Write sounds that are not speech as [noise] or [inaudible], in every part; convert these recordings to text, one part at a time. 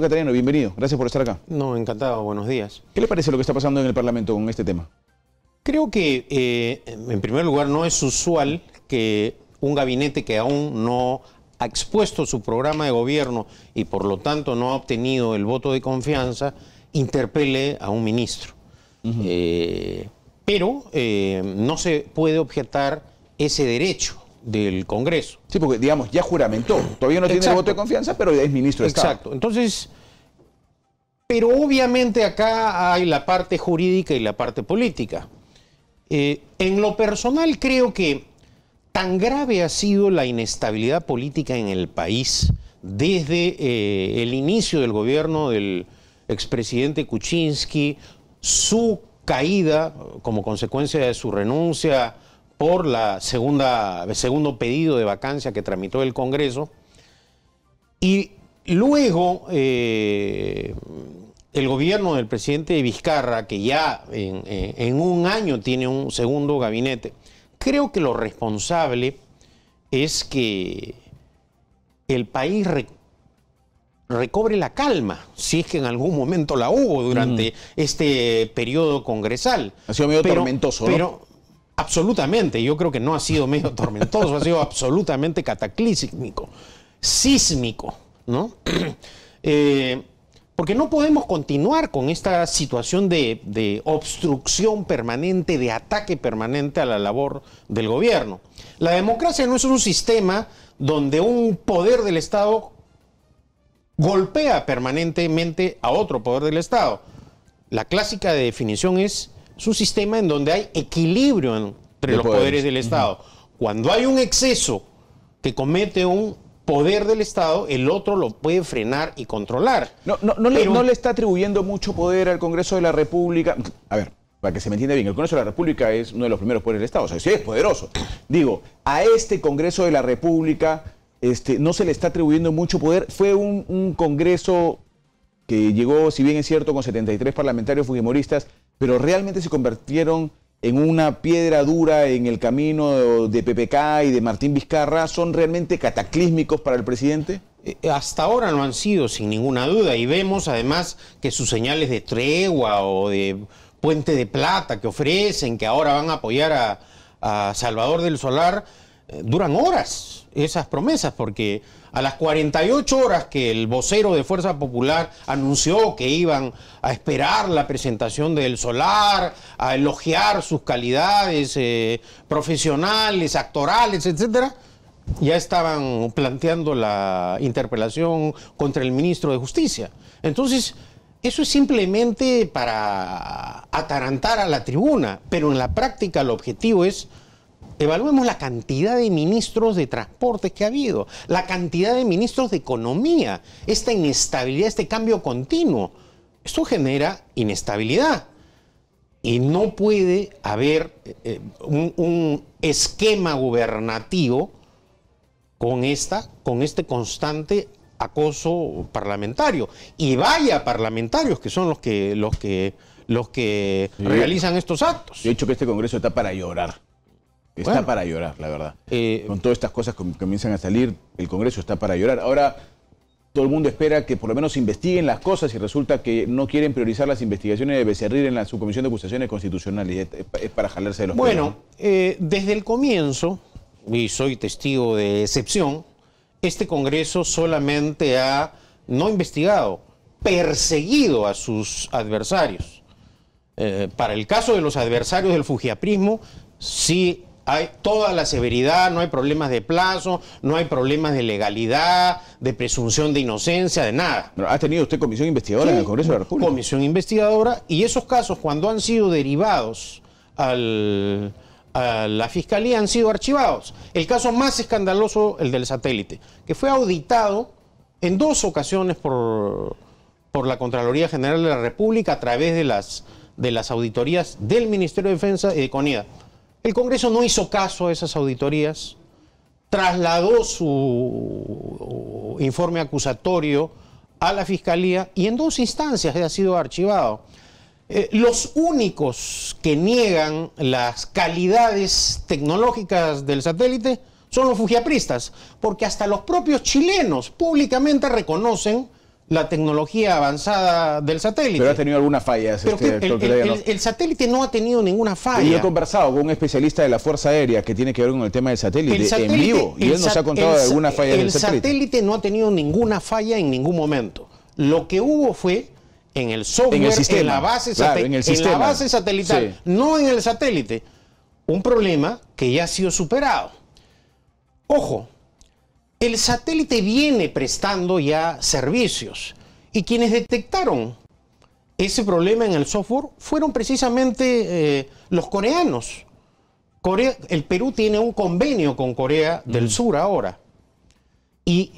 Catariano, bienvenido. Gracias por estar acá. No, encantado. Buenos días. ¿Qué le parece lo que está pasando en el Parlamento con este tema? Creo que, eh, en primer lugar, no es usual que un gabinete que aún no ha expuesto su programa de gobierno y por lo tanto no ha obtenido el voto de confianza, interpele a un ministro. Eh, pero eh, no se puede objetar ese derecho del Congreso. Sí, porque digamos, ya juramentó, todavía no tiene el voto de confianza, pero es ministro de Estado. Exacto, entonces, pero obviamente acá hay la parte jurídica y la parte política. Eh, en lo personal creo que tan grave ha sido la inestabilidad política en el país desde eh, el inicio del gobierno del expresidente Kuczynski, su caída como consecuencia de su renuncia por la segunda, el segundo pedido de vacancia que tramitó el Congreso. Y luego eh, el gobierno del presidente Vizcarra, que ya en, un año tiene un segundo gabinete, creo que lo responsable es que el país recobre la calma, si es que en algún momento la hubo durante mm. este periodo congresal. Ha sido medio tormentoso absolutamente, yo creo que no ha sido medio tormentoso, ha sido absolutamente cataclísmico, sísmico, ¿no? [clears throat] Eh, porque no podemos continuar con esta situación de, de, obstrucción permanente, de ataque permanente a la labor del gobierno. La democracia no es un sistema donde un poder del Estado golpea permanentemente a otro poder del Estado. La clásica definición es es un sistema en donde hay equilibrio entre los poderes, del Estado. Cuando hay un exceso que comete un poder del Estado, el otro lo puede frenar y controlar. No, no, no, le, no le está atribuyendo mucho poder al Congreso de la República. A ver, para que se me entienda bien, el Congreso de la República es uno de los primeros poderes del Estado, o sea, sí es poderoso. Digo, a este Congreso de la República este, no se le está atribuyendo mucho poder. Fue un, un Congreso que llegó, si bien es cierto, con 73 parlamentarios fujimoristas, pero realmente se convirtieron en una piedra dura en el camino de PPK y de Martín Vizcarra, ¿son realmente cataclísmicos para el presidente? Eh, eh, hasta ahora no han sido, sin ninguna duda, y vemos además que sus señales de tregua o de puente de plata que ofrecen, que ahora van a apoyar a, Salvador del Solar, eh, duran horas esas promesas, porque a las 48 horas que el vocero de Fuerza Popular anunció que iban a esperar la presentación del solar, a elogiar sus calidades eh, profesionales, actorales, etcétera, ya estaban planteando la interpelación contra el ministro de Justicia. Entonces, eso es simplemente para atarantar a la tribuna, pero en la práctica el objetivo es Evaluemos la cantidad de ministros de transporte que ha habido, la cantidad de ministros de economía, esta inestabilidad, este cambio continuo. Esto genera inestabilidad. Y no puede haber eh, eh, un, esquema gubernativo con, esta, con este constante acoso parlamentario. Y vaya parlamentarios que son los que, los que, los que realizan estos actos. De hecho que este Congreso está para llorar. Está para llorar, la verdad. Eh, Con todas estas cosas que comienzan a salir, el Congreso está para llorar. Ahora, todo el mundo espera que por lo menos investiguen las cosas y resulta que no quieren priorizar las investigaciones de Becerril en la subcomisión de acusaciones constitucionales. Es para jalarse de los Bueno, eh, desde el comienzo, y soy testigo de excepción, este Congreso solamente ha no investigado, perseguido a sus adversarios. Eh, para el caso de los adversarios del fujiaprismo, sí hay toda la severidad, no hay problemas de plazo, no hay problemas de legalidad, de presunción de inocencia, de nada. ¿Ha tenido usted comisión investigadora en el Congreso de la República? Comisión investigadora y esos casos cuando han sido derivados a la Fiscalía han sido archivados. El caso más escandaloso, el del satélite, que fue auditado en dos ocasiones por, la Contraloría General de la República a través de las, de las auditorías del Ministerio de Defensa y de CONIDA. El Congreso no hizo caso a esas auditorías, trasladó su uh, informe acusatorio a la Fiscalía y en dos instancias ha sido archivado. Eh, los únicos que niegan las calidades tecnológicas del satélite son los fujiapristas, porque hasta los propios chilenos públicamente reconocen la tecnología avanzada del satélite. Pero ha tenido alguna fallas. Este, el, satélite no ha tenido ninguna falla. Y yo he conversado con un especialista de la Fuerza Aérea que tiene que ver con el tema del satélite, en vivo y él nos ha contado de alguna falla del satélite. El satélite no ha tenido ninguna falla en ningún momento. Lo que hubo fue en el software, en, la, base en, la base satelital, no en el satélite, un problema que ya ha sido superado. Ojo, el satélite viene prestando ya servicios y quienes detectaron ese problema en el software fueron precisamente eh, los coreanos. el Perú tiene un convenio con Corea del mm. Sur ahora y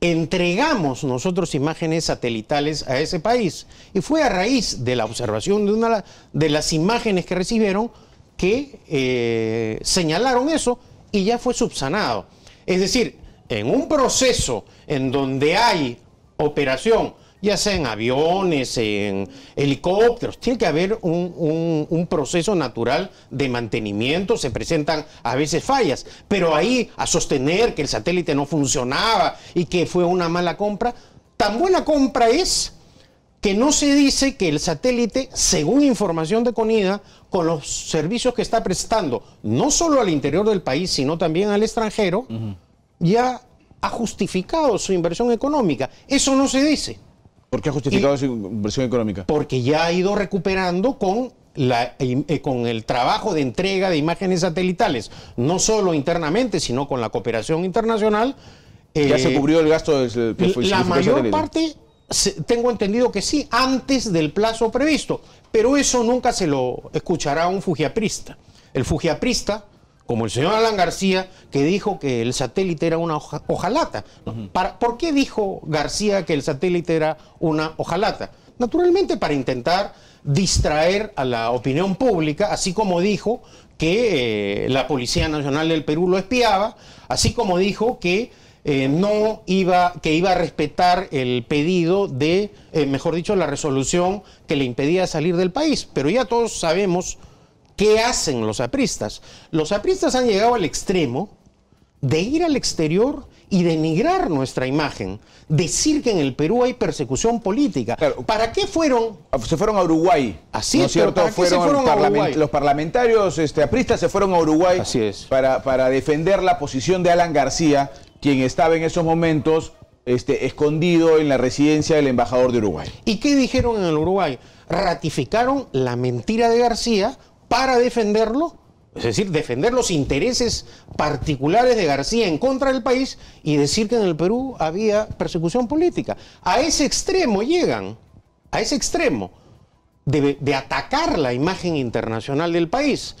entregamos nosotros imágenes satelitales a ese país. Y fue a raíz de la observación de una de las imágenes que recibieron que eh, señalaron eso y ya fue subsanado. Es decir, en un proceso en donde hay operación, ya sea en aviones, en helicópteros, tiene que haber un, proceso natural de mantenimiento, se presentan a veces fallas, pero ahí a sostener que el satélite no funcionaba y que fue una mala compra, tan buena compra es que no se dice que el satélite, según información de CONIDA, con los servicios que está prestando, no solo al interior del país, sino también al extranjero, ya ha justificado su inversión económica. Eso no se dice. ¿Por qué ha justificado su inversión económica? Porque ya ha ido recuperando con, la, eh, eh, con el trabajo de entrega de imágenes satelitales, no solo internamente, sino con la cooperación internacional. ya se eh, cubrió el gasto del La mayor parte, tengo entendido que sí, antes del plazo previsto, pero eso nunca se lo escuchará un fujiaprista. El fujiaprista como el señor Alan García, que dijo que el satélite era una hoja, hojalata. ¿Por qué dijo García que el satélite era una hojalata? Naturalmente para intentar distraer a la opinión pública, así como dijo que eh, la Policía Nacional del Perú lo espiaba, así como dijo que eh, no iba, que iba a respetar el pedido de, eh, mejor dicho, la resolución que le impedía salir del país. Pero ya todos sabemos ¿Qué hacen los apristas? Los apristas han llegado al extremo de ir al exterior y denigrar nuestra imagen, decir que en el Perú hay persecución política. ¿Para qué fueron? Se fueron a Uruguay. Así ¿no es cierto. Los parlamentarios este, apristas se fueron a Uruguay Para, para defender la posición de Alan García, quien estaba en esos momentos este, escondido en la residencia del embajador de Uruguay. ¿Y qué dijeron en el Uruguay? Ratificaron la mentira de García para defenderlo, es decir, defender los intereses particulares de García en contra del país y decir que en el Perú había persecución política. A ese extremo llegan, a ese extremo de, atacar la imagen internacional del país.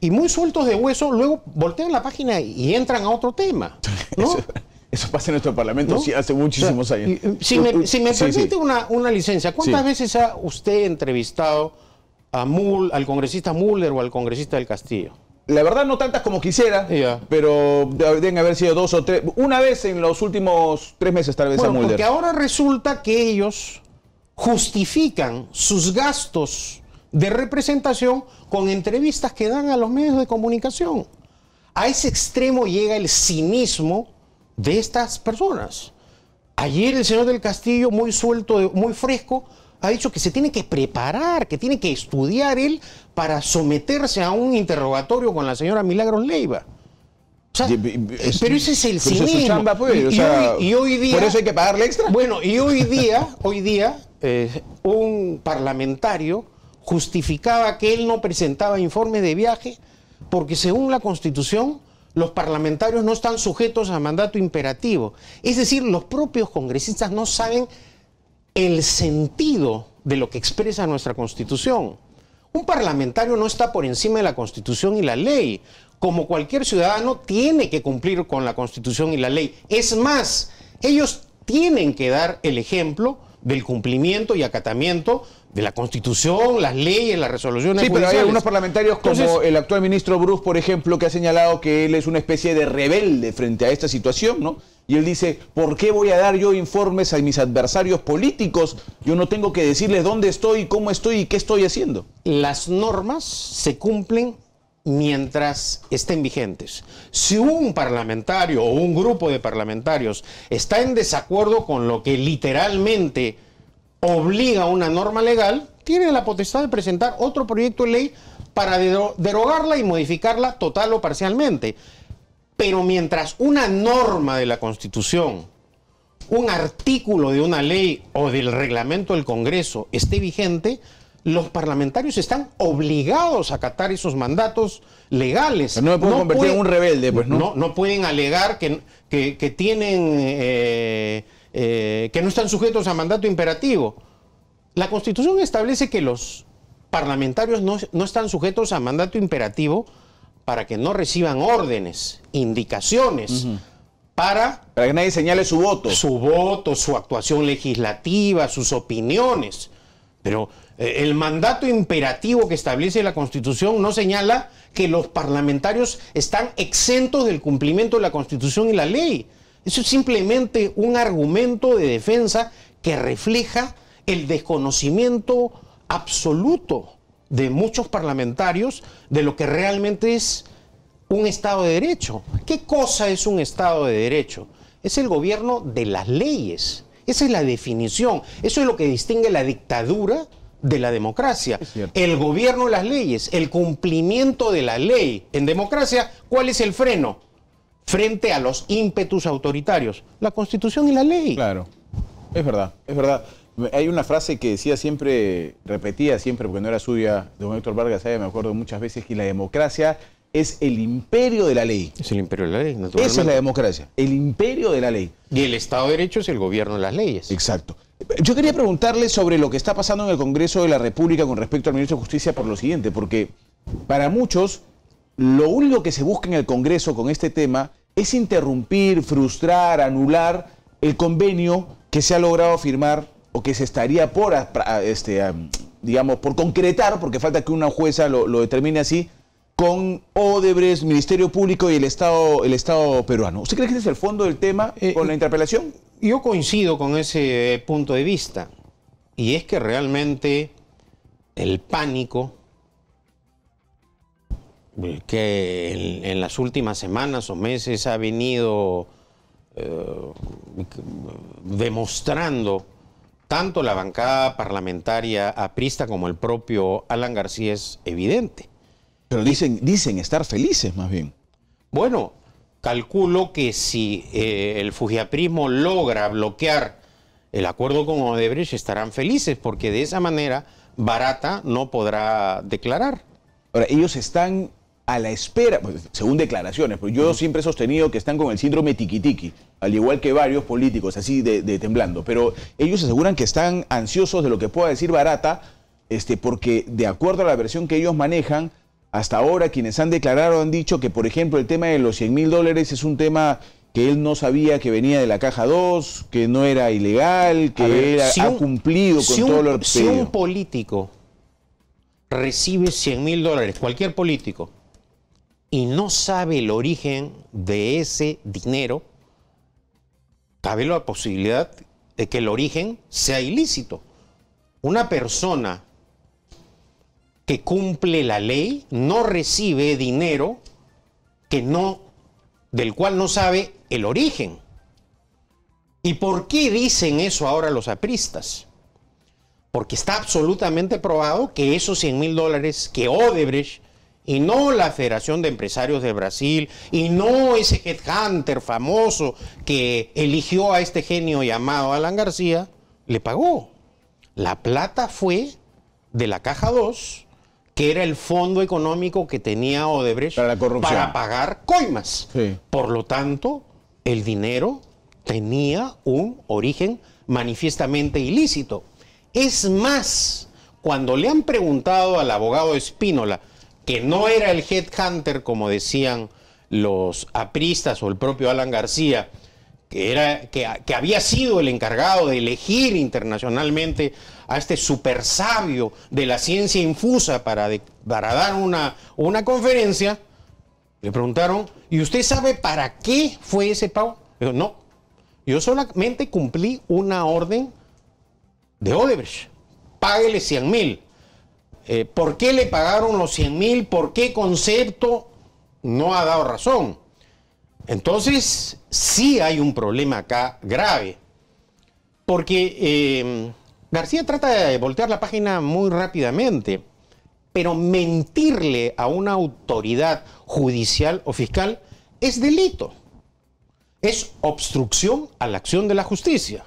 Y muy sueltos de hueso, luego voltean la página y entran a otro tema. [laughs] Eso, pasa en nuestro Parlamento hace muchísimos años. si, me, uh, uh, permite Una, una, licencia, ¿cuántas veces ha usted entrevistado al congresista Muller o al congresista del Castillo? La verdad no tantas como quisiera, pero deben haber sido dos o tres. Una vez en los últimos tres meses tal vez a Mulder. Porque ahora resulta que ellos justifican sus gastos de representación con entrevistas que dan a los medios de comunicación. A ese extremo llega el cinismo de estas personas. Ayer el señor del Castillo, muy suelto, muy fresco, ha dicho que se tiene que preparar, que tiene que estudiar él para someterse a un interrogatorio con la señora Milagros Leiva. pero ese es el cinismo. Pues, y, hoy, por eso hay que pagarle extra. Bueno, y hoy día, hoy día, eh, un parlamentario justificaba que él no presentaba informes de viaje porque según la Constitución los parlamentarios no están sujetos a mandato imperativo. Es decir, los propios congresistas no saben el sentido de lo que expresa nuestra Constitución. Un parlamentario no está por encima de la Constitución y la ley. Como cualquier ciudadano, tiene que cumplir con la Constitución y la ley. Es más, ellos tienen que dar el ejemplo del cumplimiento y acatamiento de la Constitución, las leyes, las resoluciones. Sí, pero hay algunos parlamentarios como el actual ministro Bruce, por ejemplo, que ha señalado que él es una especie de rebelde frente a esta situación, ¿no? Y él dice, ¿por qué voy a dar yo informes a mis adversarios políticos? Yo no tengo que decirles dónde estoy, cómo estoy y qué estoy haciendo. Las normas se cumplen mientras estén vigentes. Si un parlamentario o un grupo de parlamentarios está en desacuerdo con lo que literalmente obliga a una norma legal, tiene la potestad de presentar otro proyecto de ley para derogarla y modificarla total o parcialmente. Pero mientras una norma de la Constitución, un artículo de una ley o del reglamento del Congreso esté vigente, los parlamentarios están obligados a acatar esos mandatos legales. no me pueden convertir en un rebelde, pues, ¿no? No, pueden alegar que, que, tienen. Eh, eh, que no están sujetos a mandato imperativo. La Constitución establece que los parlamentarios no, no están sujetos a mandato imperativo para que no reciban órdenes, indicaciones. Para, que nadie señale su voto. Su voto, su actuación legislativa, sus opiniones. Pero eh, el mandato imperativo que establece la Constitución no señala que los parlamentarios están exentos del cumplimiento de la Constitución y la ley. Eso es simplemente un argumento de defensa que refleja el desconocimiento absoluto de muchos parlamentarios de lo que realmente es un Estado de Derecho. ¿Qué cosa es un Estado de Derecho? Es el gobierno de las leyes. Esa es la definición. Eso es lo que distingue la dictadura de la democracia. El gobierno de las leyes, el cumplimiento de la ley. En democracia, ¿cuál es el freno? Frente a los ímpetus autoritarios. La constitución y la ley. Claro. Es verdad, es verdad. Hay una frase que decía siempre, repetía siempre, porque no era suya, de don Héctor Vargas, me acuerdo muchas veces, que la democracia es el imperio de la ley. Es el imperio de la ley, naturalmente. Esa es la democracia, el imperio de la ley. Y el Estado de Derecho es el gobierno de las leyes. Exacto. Yo quería preguntarle sobre lo que está pasando en el Congreso de la República con respecto al ministro de Justicia por lo siguiente, porque para muchos lo único que se busca en el Congreso con este tema es interrumpir, frustrar, anular el convenio que se ha logrado firmar o que se estaría por, este, digamos, por concretar, porque falta que una jueza lo, determine así, con Odebrecht, Ministerio Público y el Estado, el Estado peruano. ¿Usted cree que ese es el fondo del tema eh, con la eh, interpelación? Yo coincido con ese eh, punto de vista. Y es que realmente el pánico que en, las últimas semanas o meses ha venido demostrando tanto la bancada parlamentaria aprista como el propio Alan García es evidente. Pero dicen, dicen estar felices más bien. Bueno, calculo que si eh, el fujiaprismo logra bloquear el acuerdo con Odebrecht estarán felices porque de esa manera Barata no podrá declarar. Ahora, ellos están a la espera, pues, según declaraciones, pero pues yo siempre he sostenido que están con el síndrome tikitiki, al igual que varios políticos, así de, temblando, pero ellos aseguran que están ansiosos de lo que pueda decir Barata, este, porque de acuerdo a la versión que ellos manejan, hasta ahora quienes han declarado han dicho que, por ejemplo, el tema de los 100 mil dólares es un tema que él no sabía que venía de la caja 2, que no era ilegal, que era, ha cumplido con todo lo que Si un político recibe 100 mil dólares, cualquier político, y no sabe el origen de ese dinero, cabe la posibilidad de que el origen sea ilícito. Una persona que cumple la ley no recibe dinero que no del cual no sabe el origen. ¿Y por qué dicen eso ahora los apristas? Porque está absolutamente probado que esos 100 mil dólares que Odebrecht y no la Federación de Empresarios de Brasil, y no ese headhunter famoso que eligió a este genio llamado Alan García, le pagó. La plata fue de la Caja 2, que era el fondo económico que tenía Odebrecht para, para pagar coimas. Por lo tanto, el dinero tenía un origen manifiestamente ilícito. Es más, cuando le han preguntado al abogado Espínola que no era el headhunter, como decían los apristas o el propio Alan García, que, era, que, había sido el encargado de elegir internacionalmente a este supersabio sabio de la ciencia infusa para, dar una, una conferencia, le preguntaron, ¿y usted sabe para qué fue ese pago? Dijo, no, yo solamente cumplí una orden de Odebrecht. Páguele 100 mil. Eh, por qué le pagaron los 100 mil, por qué concepto, no ha dado razón. Entonces, sí hay un problema acá grave, porque eh, García trata de voltear la página muy rápidamente, pero mentirle a una autoridad judicial o fiscal es delito, es obstrucción a la acción de la justicia.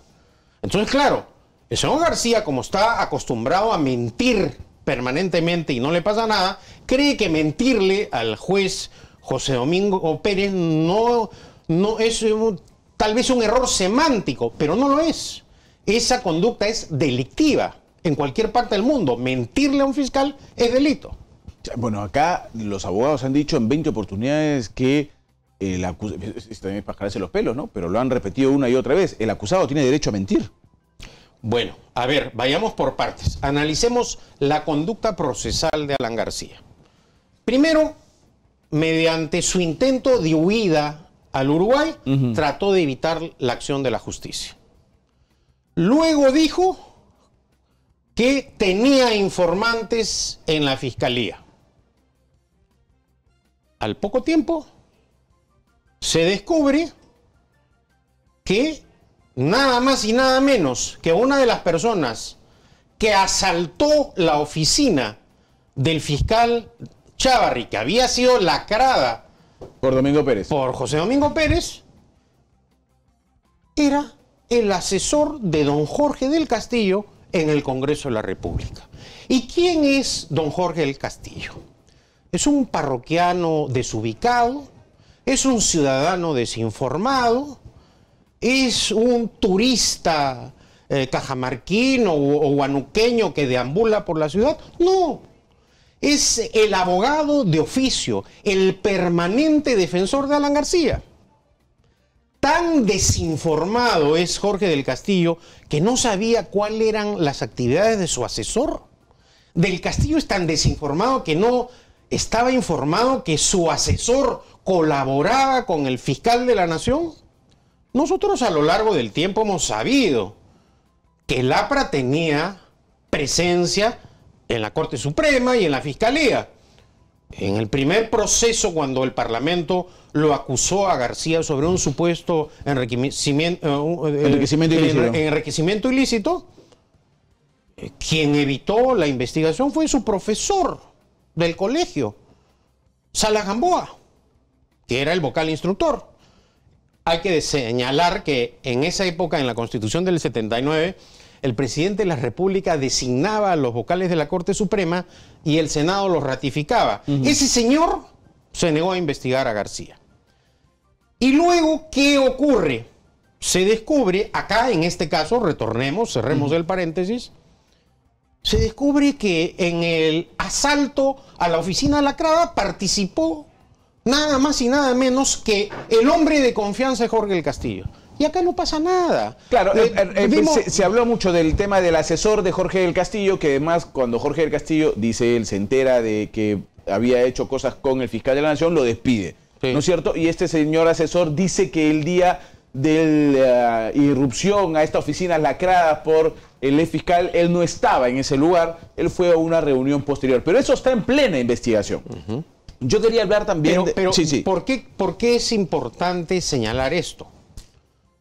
Entonces, claro, el señor García, como está acostumbrado a mentir, permanentemente y no le pasa nada, cree que mentirle al juez José Domingo Pérez no, no es tal vez un error semántico, pero no lo es. Esa conducta es delictiva. En cualquier parte del mundo, mentirle a un fiscal es delito. Bueno, acá los abogados han dicho en 20 oportunidades que el eh, acusado, también para los pelos, ¿no? Pero lo han repetido una y otra vez, el acusado tiene derecho a mentir. Bueno, a ver, vayamos por partes. Analicemos la conducta procesal de Alan García. Primero, mediante su intento de huida al Uruguay, trató de evitar la acción de la justicia. Luego dijo que tenía informantes en la fiscalía. Al poco tiempo se descubre que nada más y nada menos que una de las personas que asaltó la oficina del fiscal Chávarri, que había sido lacrada por Domingo Pérez. Por José Domingo Pérez, era el asesor de don Jorge del Castillo en el Congreso de la República. ¿Y quién es don Jorge del Castillo? Es un parroquiano desubicado, es un ciudadano desinformado, es un turista eh, cajamarquino o, o guanuqueño que deambula por la ciudad. No, es el abogado de oficio, el permanente defensor de Alan García. Tan desinformado es Jorge del Castillo que no sabía cuáles eran las actividades de su asesor. Del Castillo es tan desinformado que no estaba informado que su asesor colaboraba con el fiscal de la nación. Nosotros a lo largo del tiempo hemos sabido que LAPRA tenía presencia en la Corte Suprema y en la Fiscalía. En el primer proceso, cuando el Parlamento lo acusó a García sobre un supuesto enriquecimiento, eh, eh, eh, ilícito, quien evitó la investigación fue su profesor del colegio, Salajamboa, que era el vocal instructor hay que señalar que en esa época, en la Constitución del 79, el presidente de la República designaba a los vocales de la Corte Suprema y el Senado los ratificaba. Ese señor se negó a investigar a García. Y luego, ¿qué ocurre? Se descubre, acá en este caso, retornemos, cerremos el paréntesis, se descubre que en el asalto a la oficina lacrada participó Nada más y nada menos que el hombre de confianza de Jorge del Castillo. Y acá no pasa nada. Claro, eh, eh, eh, se, habló mucho del tema del asesor de Jorge del Castillo, que además cuando Jorge del Castillo, dice él, se entera de que había hecho cosas con el fiscal de la Nación, lo despide. ¿No es cierto? Y este señor asesor dice que el día de la irrupción a esta oficina lacrada por el ex fiscal, él no estaba en ese lugar, él fue a una reunión posterior. Pero eso está en plena investigación. Yo quería hablar también pero, ¿por, qué, es importante señalar esto?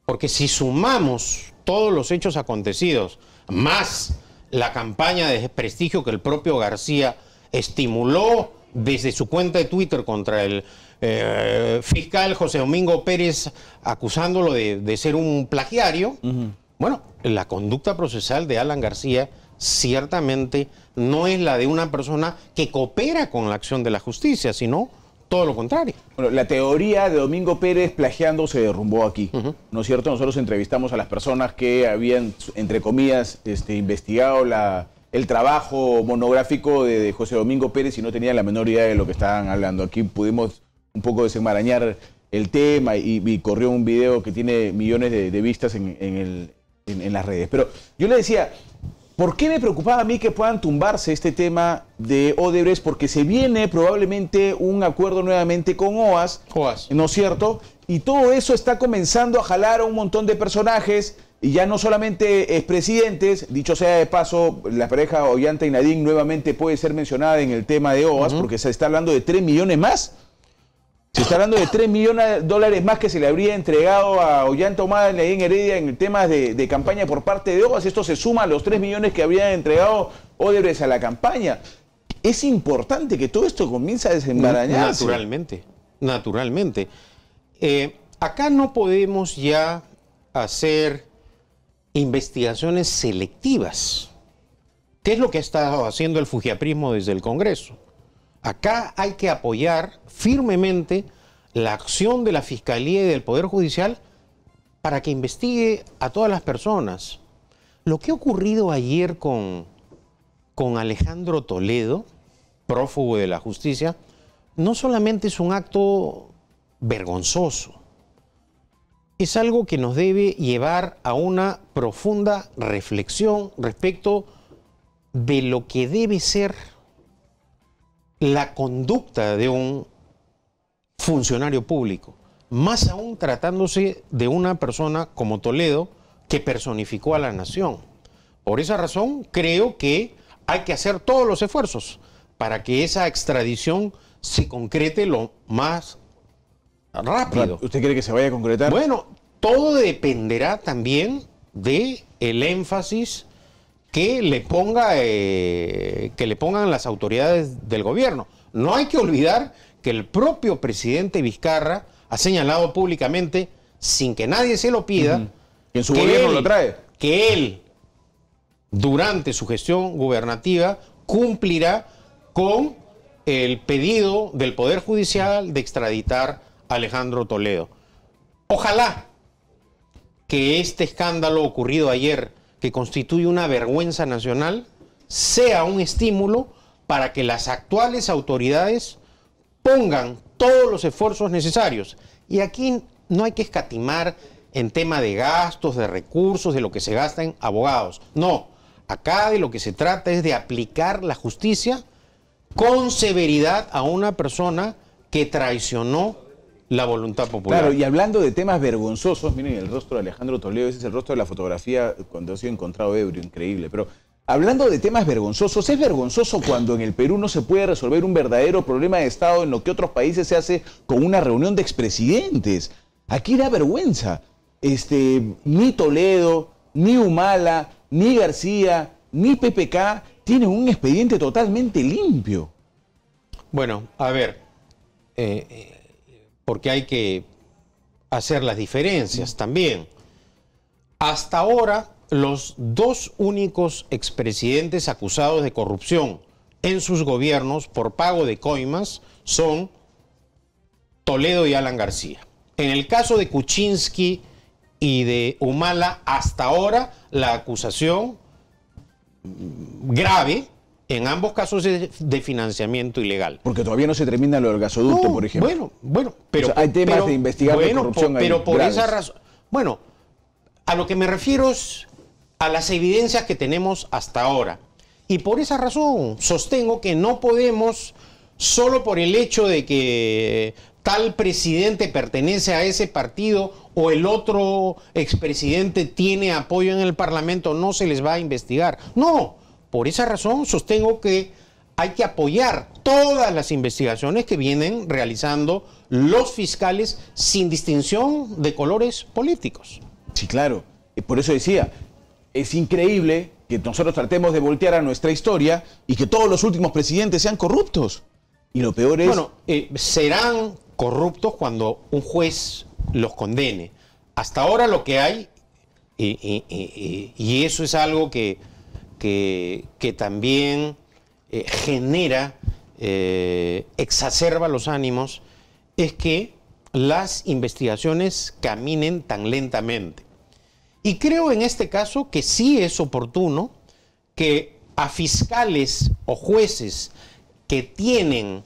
Porque si sumamos todos los hechos acontecidos, más la campaña de desprestigio que el propio García estimuló desde su cuenta de Twitter contra el eh, fiscal José Domingo Pérez, acusándolo de, ser un plagiario, bueno, la conducta procesal de Alan García ciertamente no es la de una persona que coopera con la acción de la justicia, sino todo lo contrario. Bueno, la teoría de Domingo Pérez plagiando se derrumbó aquí, ¿no es cierto? Nosotros entrevistamos a las personas que habían, entre comillas, este, investigado la, el trabajo monográfico de, José Domingo Pérez y no tenían la menor idea de lo que estaban hablando. Aquí pudimos un poco desenmarañar el tema y, corrió un video que tiene millones de, vistas en las redes. Pero yo le decía, ¿Por qué me preocupaba a mí que puedan tumbarse este tema de Odebrecht? Porque se viene probablemente un acuerdo nuevamente con OAS, OAS. ¿no es cierto? Y todo eso está comenzando a jalar a un montón de personajes, y ya no solamente expresidentes, dicho sea de paso, la pareja Ollanta y Nadine nuevamente puede ser mencionada en el tema de OAS, porque se está hablando de 3 millones más. Se está hablando de 3 millones de dólares más que se le habría entregado a Ollanta Humada en Heredia en temas de, de, campaña por parte de Ogas. Esto se suma a los 3 millones que había entregado Odebrecht a la campaña. Es importante que todo esto comience a desembarañarse. Naturalmente, naturalmente. Eh, acá no podemos ya hacer investigaciones selectivas. ¿Qué es lo que ha estado haciendo el fujiaprismo desde el Congreso? Acá hay que apoyar firmemente la acción de la Fiscalía y del Poder Judicial para que investigue a todas las personas. Lo que ha ocurrido ayer con, con Alejandro Toledo, prófugo de la justicia, no solamente es un acto vergonzoso, es algo que nos debe llevar a una profunda reflexión respecto de lo que debe ser la conducta de un funcionario público, más aún tratándose de una persona como Toledo que personificó a la nación. Por esa razón, creo que hay que hacer todos los esfuerzos para que esa extradición se concrete lo más rápido. ¿Usted cree que se vaya a concretar? Bueno, todo dependerá también de el énfasis que le, ponga, eh, que le pongan las autoridades del gobierno. No hay que olvidar que el propio presidente Vizcarra ha señalado públicamente, sin que nadie se lo pida, en su gobierno lo trae. Que él, durante su gestión gubernativa, cumplirá con el pedido del Poder Judicial de extraditar a Alejandro Toledo. Ojalá que este escándalo ocurrido ayer que constituye una vergüenza nacional sea un estímulo para que las actuales autoridades pongan todos los esfuerzos necesarios. Y aquí no hay que escatimar en tema de gastos, de recursos, de lo que se gasta en abogados. No, acá de lo que se trata es de aplicar la justicia con severidad a una persona que traicionó la voluntad popular. Claro, y hablando de temas vergonzosos, miren el rostro de Alejandro Toledo, ese es el rostro de la fotografía cuando ha sido encontrado ebrio, increíble, pero hablando de temas vergonzosos, es vergonzoso cuando en el Perú no se puede resolver un verdadero problema de Estado en lo que otros países se hace con una reunión de expresidentes. Aquí da vergüenza. Este, ni Toledo, ni Humala, ni García, ni PPK tienen un expediente totalmente limpio. Bueno, a ver, eh, eh, porque hay que hacer las diferencias también. Hasta ahora, los dos únicos expresidentes acusados de corrupción en sus gobiernos por pago de coimas son Toledo y Alan García. En el caso de Kuczynski y de Humala, hasta ahora la acusación grave en ambos casos es de financiamiento ilegal. Porque todavía no se termina lo del gasoducto, por ejemplo. Bueno, bueno, pero hay temas de investigar bueno, corrupción. pero por esa razón. Bueno, a lo que me refiero es a las evidencias que tenemos hasta ahora. Y por esa razón sostengo que no podemos, solo por el hecho de que tal presidente pertenece a ese partido o el otro expresidente tiene apoyo en el Parlamento, no se les va a investigar. No, por esa razón sostengo que hay que apoyar todas las investigaciones que vienen realizando los fiscales sin distinción de colores políticos. Sí, claro. Eh, por eso decía, es increíble que nosotros tratemos de voltear a nuestra historia y que todos los últimos presidentes sean corruptos. Y lo peor es... Bueno, eh, serán corruptos cuando un juez los condene. Hasta ahora lo que hay, eh, y eso es algo que que, también eh, genera, eh, exacerba los ánimos, es que las investigaciones caminen tan lentamente. Y creo en este caso que sí es oportuno que a fiscales o jueces que tienen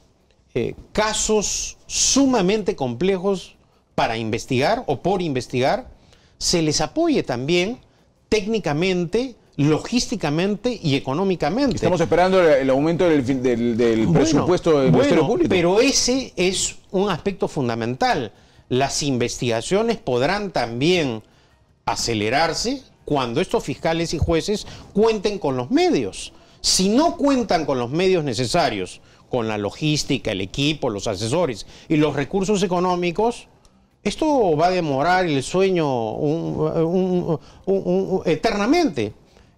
eh, casos sumamente complejos para investigar o por investigar, se les apoye también técnicamente logísticamente y económicamente. Estamos esperando el aumento del, del presupuesto del Ministerio Público. Pero ese es un aspecto fundamental. Las investigaciones podrán también acelerarse cuando estos fiscales y jueces cuenten con los medios. Si no cuentan con los medios necesarios, con la logística, el equipo, los asesores y los recursos económicos, esto va a demorar el sueño eternamente.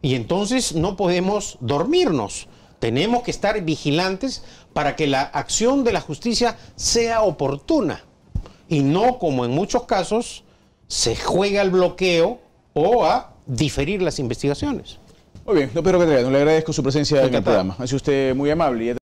Y entonces no podemos dormirnos. Tenemos que estar vigilantes para que la acción de la justicia sea oportuna y no como en muchos casos se juega al bloqueo o a diferir las investigaciones. Muy bien, te No le agradezco su presencia en el programa. Ha usted muy amable.